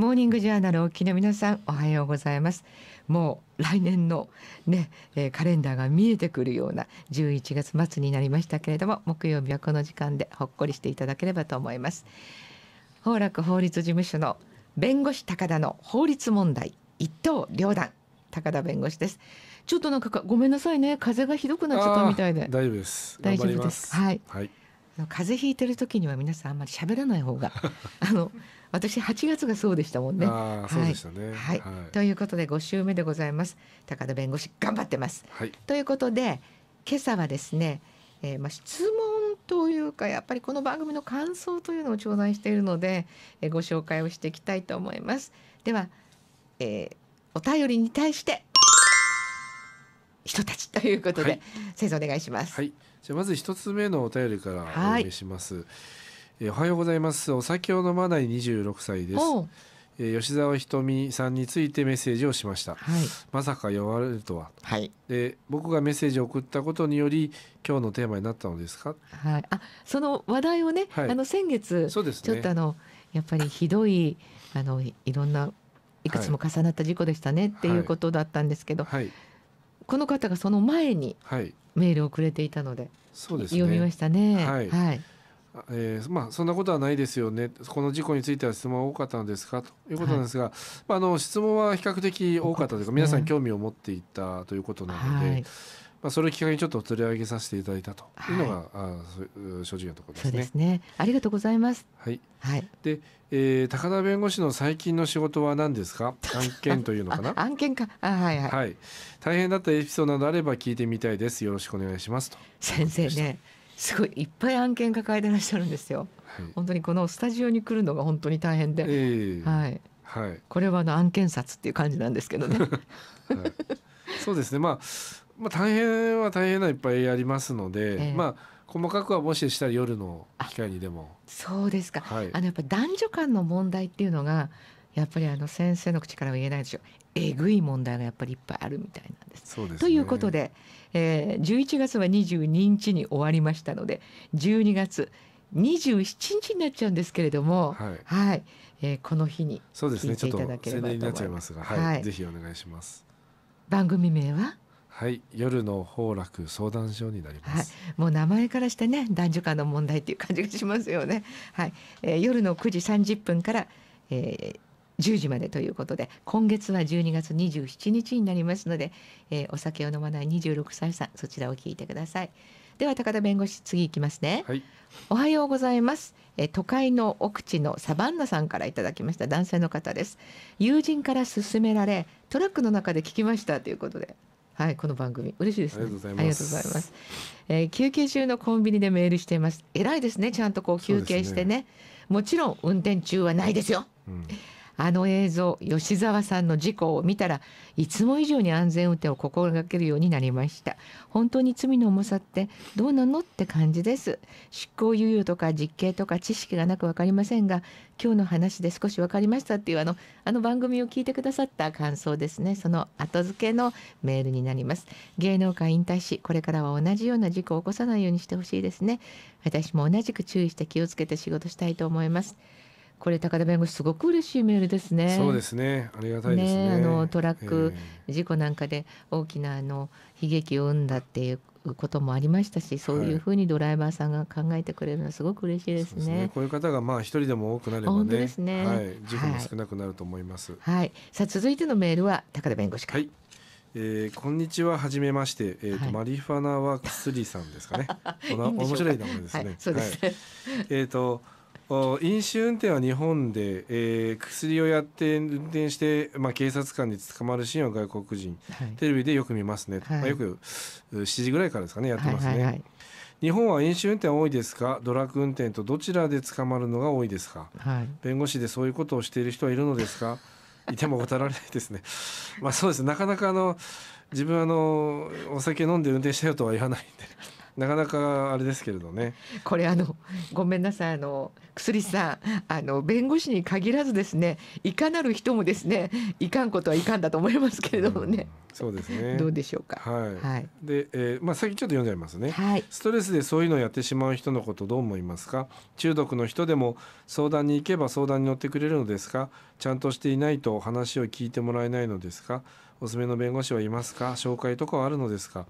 モーニングジャーナルおきの皆さんおはようございますもう来年のね、えー、カレンダーが見えてくるような11月末になりましたけれども木曜日はこの時間でほっこりしていただければと思います法楽法律事務所の弁護士高田の法律問題一等両断高田弁護士ですちょっとなんかごめんなさいね風がひどくなっちゃったみたいで大丈夫です大丈夫ですはい、はい、風邪ひいてる時には皆さんあんまり喋らない方が あの私8月がそうでしたもんね。はい、ねはい、はい、ということで5週目でございます高田弁護士頑張ってます。はい、ということで今朝はですね、えー、まあ質問というかやっぱりこの番組の感想というのを頂戴しているので、えー、ご紹介をしていきたいと思います。では、えー、お便りに対して人たちということで、はい、先生お願いします。はい、じゃまず一つ目のお便りからお願いします。はいえおはようございますお酒を飲まない26歳ですえ吉沢ひとみさんについてメッセージをしました、はい、まさかれるとは、はい、で僕がメッセージを送ったことにより今日のテーマになったのですか、はい、あその話題をね、はい、あの先月そうです、ね、ちょっとあのやっぱりひどいあのいろんないくつも重なった事故でしたね、っていうことだったんですけど、はい、この方がその前にメールをくれていたので、そうですね、読みましたね。はい、はいえーまあ、そんなことはないですよね、この事故については質問は多かったのですかということなんですが、はい、まあ、あの質問は比較的多かったというか、ね、皆さん興味を持っていたということなので、はい、まあ、それをきっかけにちょっと取り上げさせていただいたというのが、はい、あ正直なところですねですね。ありがとうございます、はいはいでえー、高田弁護士の最近の仕事は何ですか 案件というのかな案件かあ、はいはいはい、大変だったエピソードなどあれば聞いてみたいですよろしくお願いしますと先生ねすごいいっぱい案件抱えてらっしゃるんですよ。はい、本当にこのスタジオに来るのが本当に大変で、えー、はい、はい、これはあの案件札っていう感じなんですけどね。はい、そうですね、まあ、まあ大変は大変ないっぱいありますので、えー、まあ細かくはもししたら夜の機会にでもそうですか、はい、あのやっぱ男女間の問題っていうのがやっぱりあの先生の口からは言えないでしょえぐい問題がやっぱりいっぱいあるみたいなんです。ですね、ということで、えー、11月は22日に終わりましたので12月27日になっちゃうんですけれども、はい、はい、えー、この日に聞いていただければと思います。そうですね、ちょっとになっちゃいますが、はい、はい、ぜひお願いします。番組名ははい、夜の崩落相談所になります、はい、もう名前からしてね男女間の問題っていう感じがしますよね。はい、えー、夜の9時30分から、えー、10時までということで今月は12月27日になりますので、えー、お酒を飲まない26歳さんそちらを聞いてくださいでは高田弁護士次いきますね、はい、おはようございます、えー、都会の奥地のサバンナさんからいただきました男性の方です友人から勧められトラックの中で聞きましたということではいこの番組嬉しいです、ね、ありがとうございますえ休憩中のコンビニでメールしています偉いですねちゃんとこう休憩してね、ね、もちろん運転中はないですよ、うんあの映像吉沢さんの事故を見たらいつも以上に安全運転を心がけるようになりました本当に罪の重さってどうなのって感じです執行猶予とか実刑とか知識がなく分かりませんが今日の話で少し分かりましたっていうあのあの番組を聞いてくださった感想ですねその後付けのメールになります芸能界引退しこれからは同じような事故を起こさないようにしてほしいですね私も同じく注意して気をつけて仕事したいと思います。これ高田弁護士すごく嬉しいメールですね。そうですね。ありがたいですね。ねあのトラック事故なんかで大きなあの悲劇を生んだっていうこともありましたし、そういうふうにドライバーさんが考えてくれるのはすごく嬉しいですね。はい、すねこういう方がまあ一人でも多くなればね、本当ですね。はい、事故も少なくなると思います。はい、はい、さあ続いてのメールは高田弁護士から。はいえー、こんにちは、はじめまして、えーと、はい、マリファナは薬さんですかね。面白い名前ですね。はい、そうです、ね、はい、えっ、ー、と。飲酒運転は日本で、えー、薬をやって運転して、まあ、警察官に捕まるシーンは外国人、はい、テレビでよく見ますね、はい、まあ、よく7時ぐらいからですかねやってますね、日本は飲酒運転多いですかドラッグ運転とどちらで捕まるのが多いですか、はい、弁護士でそういうことをしている人はいるのですか いても渡られないですね。まあそうですなかなかあの自分あのお酒飲んで運転したよとは言わないんで。なかなかあれですけれどね。これあのごめんなさいあの薬さんあの弁護士に限らずですねいかなる人もですねいかんことはいかんだと思いますけれどもね。うん、そうですね。どうでしょうか。はい。はい、で、えー、まあ先ちょっと読んじゃいますね。はい。ストレスでそういうのをやってしまう人のことどう思いますか。中毒の人でも相談に行けば相談に乗ってくれるのですか。ちゃんとしていないと話を聞いてもらえないのですか。おすすめの弁護士はいますか。紹介とかはあるのですか。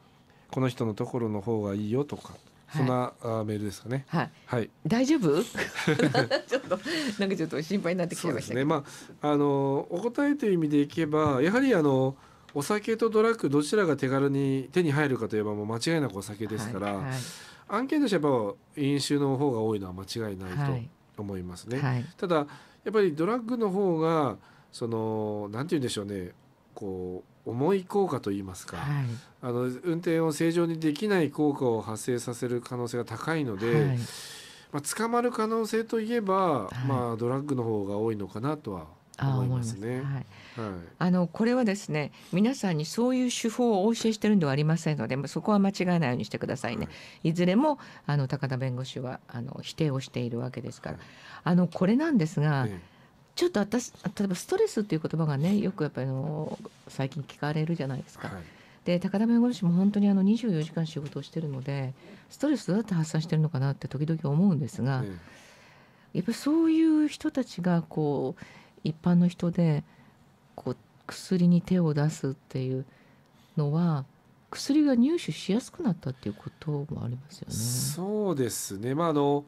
この人のところの方がいいよとかそんな、はい、メールですかね。はい。はい、大丈夫？ちょっとなんかちょっと心配になってきてましたね。まああのお答えという意味でいけば、やはりあのお酒とドラッグどちらが手軽に手に入るかといえばもう間違いなくお酒ですから、はいはい、案件としてはやっぱ飲酒の方が多いのは間違いないと思いますね。はい、ただやっぱりドラッグの方がそのなんて言うんでしょうね、こう重い効果といいますか、はい、あの運転を正常にできない効果を発生させる可能性が高いので、はい、まあ、捕まる可能性といえば、はい、まあ、ドラッグの方が多いのかなとは思いますね。はい、あのこれはですね皆さんにそういう手法をお教えしてるんではありませんのでまそこは間違えないようにしてくださいね、はい、いずれもあの高田弁護士はあの否定をしているわけですから、はい、あのこれなんですが、ええ、ちょっと私例えばストレスっていう言葉がねよくやっぱりの最近聞かれるじゃないですか。はい、で高田弁護士も本当にあの24時間仕事をしてるのでストレスどうやって発散してるのかなって時々思うんですが、ええ、やっぱりそういう人たちがこう一般の人でこう薬に手を出すっていうのは薬が入手しやすくなったっていうこともありますよね。そうですね、まあ、あの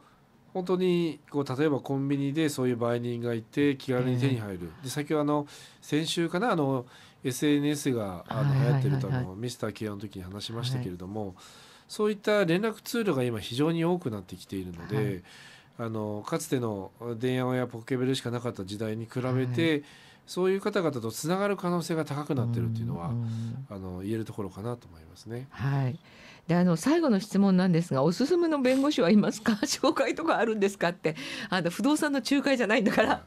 本当にこう例えばコンビニでそういう売人がいて気軽に手に入る、で先ほどあの先週かなあの SNS があの流行ってるとあのミスター慶応の時に話しましたけれども、そういった連絡ツールが今非常に多くなってきているので、あのかつての電話やポケベルしかなかった時代に比べて、そういう方々とつながる可能性が高くなってるっていうのは、あの言えるところかなと思いますね。はい。であの最後の質問なんですがおすすめの弁護士はいますか 紹介とかあるんですかってあの不動産の仲介じゃないんだから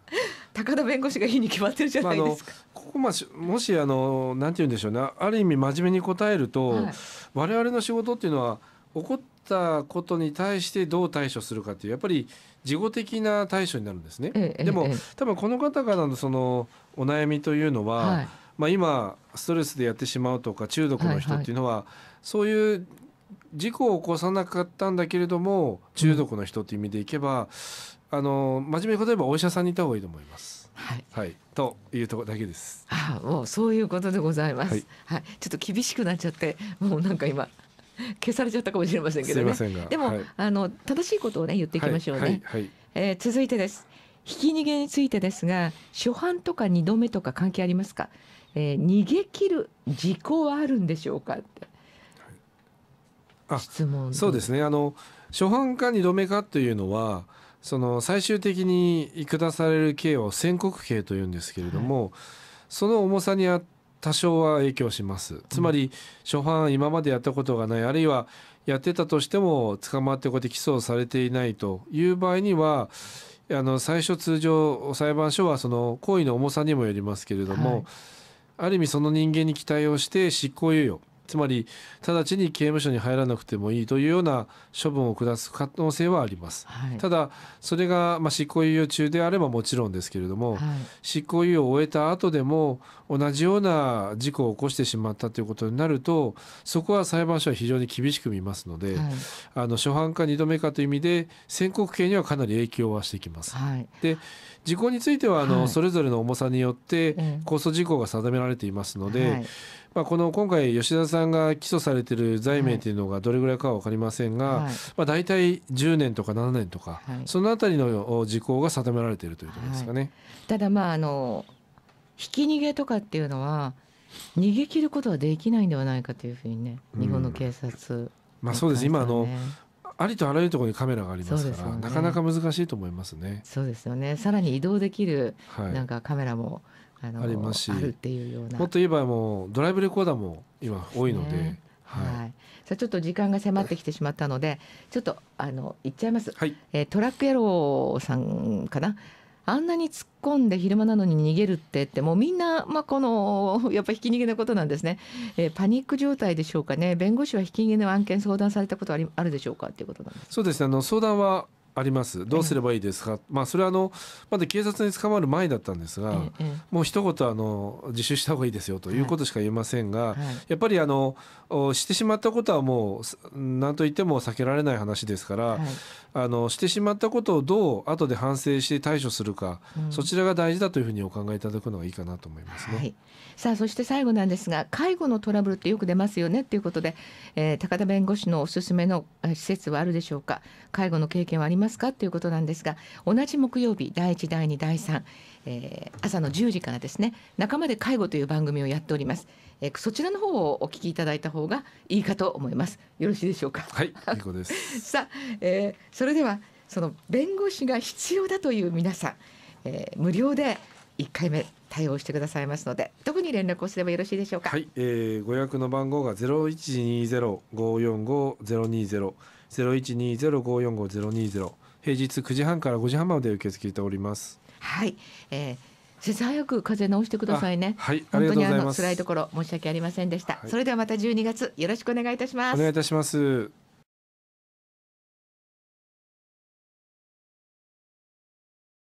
高田弁護士がいいに決まってるじゃないですか。まあ、ここまあもしあの何て言うんでしょうねある意味真面目に答えると、はい、我々の仕事っていうのは怒っったことに対してどう対処するかっていうやっぱり事後的な対処になるんですね。ええ、でも、え、多分この方からのそのお悩みというのは、はい、まあ、今ストレスでやってしまうとか中毒の人っていうのは、はいはい、そういう事故を起こさなかったんだけれども中毒の人という意味でいけば、うん、あの真面目に例えばお医者さんに行った方がいいと思います。はい、はい、というとこだけです。あ、もうそういうことでございます。はい、はい、ちょっと厳しくなっちゃって、もうなんか今 消されちゃったかもしれませんけどねでも、はい、あの正しいことをね言っていきましょうね、はいはい、えー、続いてですひき逃げについてですが初犯とか2度目とか関係ありますか、えー、逃げ切る時効はあるんでしょうかって、あ質問そうですねあの初犯か2度目かというのはその最終的に下される刑を宣告刑というんですけれども、その重さにあっ多少は影響しますつまり初犯今までやったことがないあるいはやってたとしても捕まってこうやって起訴されていないという場合にはあの最初通常裁判所はその行為の重さにもよりますけれども、はい、ある意味その人間に期待をして執行猶予つまり直ちに刑務所に入らなくてもいいというような処分を下す可能性はあります、はい、ただそれがま執行猶予中であればもちろんですけれども、はい、執行猶予を終えた後でも同じような事故を起こしてしまったということになるとそこは裁判所は非常に厳しく見ますので、はい、あの初犯か2度目かという意味で宣告刑にはかなり影響はしてきます。で事故についてはあの、それぞれの重さによって控訴事項が定められていますので、まあ、この今回吉田さんが起訴されてる罪名というのがどれぐらいかは分かりませんが、はい、まあ、大体10年とか7年とか、はい、そのあたりの時効が定められているというこですかね。はい、ただまああのひき逃げとかっていうのは逃げ切ることはできないんではないかというふうにね日本の警察、ね、まあ、そうです今あのありとあらゆるところにカメラがありますから、ね、なかなか難しいと思いますね。そうですよね。さらに移動できる、なんかカメラもあのありますしっていうようなもっと言えばもうドライブレコーダーも今多いので。はい、はい、さあちょっと時間が迫ってきてしまったのでちょっとあの言っちゃいます、はい、えー、トラック野郎さんかなあんなに突っ込んで昼間なのに逃げるってってもうみんな、まあ、この やっぱひき逃げのことなんですね、えー、パニック状態でしょうかね弁護士はひき逃げの案件相談されたことありあるでしょうかっていうことなんですそうですねあの相談はありますどうすればいいですか、まあ、それはあのまだ警察に捕まる前だったんですが、もう一言あの自首した方がいいですよということしか言えませんが、やっぱりあのしてしまったことはもう何と言っても避けられない話ですから、あのしてしまったことをどう後で反省して対処するか、そちらが大事だというふうにお考えいただくのがいいかなと思いますね。はい、さあそして最後なんですが介護のトラブルってよく出ますよねということで、えー、高田弁護士のおすすめの施設はあるでしょうか介護の経験はありますますかということなんですが同じ木曜日第1第2第3、えー、朝の10時からですね仲間で介護という番組をやっております、えー、そちらの方をお聞きいただいた方がいいかと思いますよろしいでしょうかはい結構です さあ、えー、それではその弁護士が必要だという皆さん、えー、無料で1回目対応してくださいますので特に連絡をすればよろしいでしょうかはい、えー、ご予約の番号が0120-545-020ゼロ五四五ゼロ二ゼロ平日九時半から五時半まで受け付けておりますはい、えー、先生早く風邪治してくださいねはい本当にあの辛いところ申し訳ありませんでした、はい、それではまた十二月よろしくお願いいたしますお願いいたします